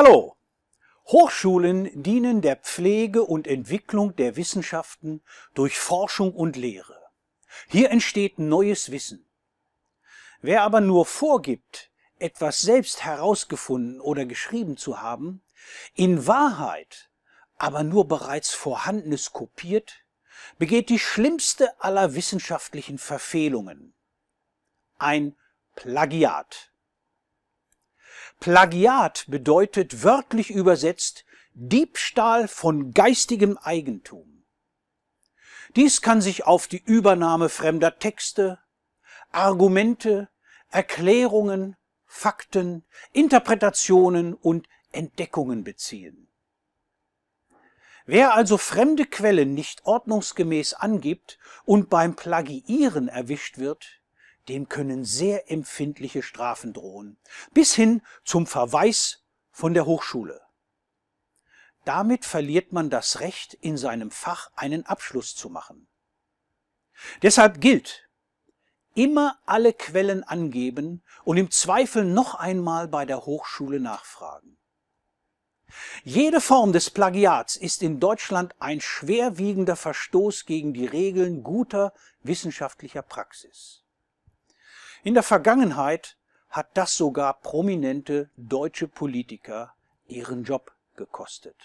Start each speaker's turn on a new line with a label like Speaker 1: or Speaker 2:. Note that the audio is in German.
Speaker 1: Hallo! Hochschulen dienen der Pflege und Entwicklung der Wissenschaften durch Forschung und Lehre. Hier entsteht neues Wissen. Wer aber nur vorgibt, etwas selbst herausgefunden oder geschrieben zu haben, in Wahrheit aber nur bereits Vorhandenes kopiert, begeht die schlimmste aller wissenschaftlichen Verfehlungen. Ein Plagiat. Plagiat bedeutet wörtlich übersetzt Diebstahl von geistigem Eigentum. Dies kann sich auf die Übernahme fremder Texte, Argumente, Erklärungen, Fakten, Interpretationen und Entdeckungen beziehen. Wer also fremde Quellen nicht ordnungsgemäß angibt und beim Plagiieren erwischt wird, dem können sehr empfindliche Strafen drohen, bis hin zum Verweis von der Hochschule. Damit verliert man das Recht, in seinem Fach einen Abschluss zu machen. Deshalb gilt, immer alle Quellen angeben und im Zweifel noch einmal bei der Hochschule nachfragen. Jede Form des Plagiats ist in Deutschland ein schwerwiegender Verstoß gegen die Regeln guter wissenschaftlicher Praxis. In der Vergangenheit hat das sogar prominente deutsche Politiker ihren Job gekostet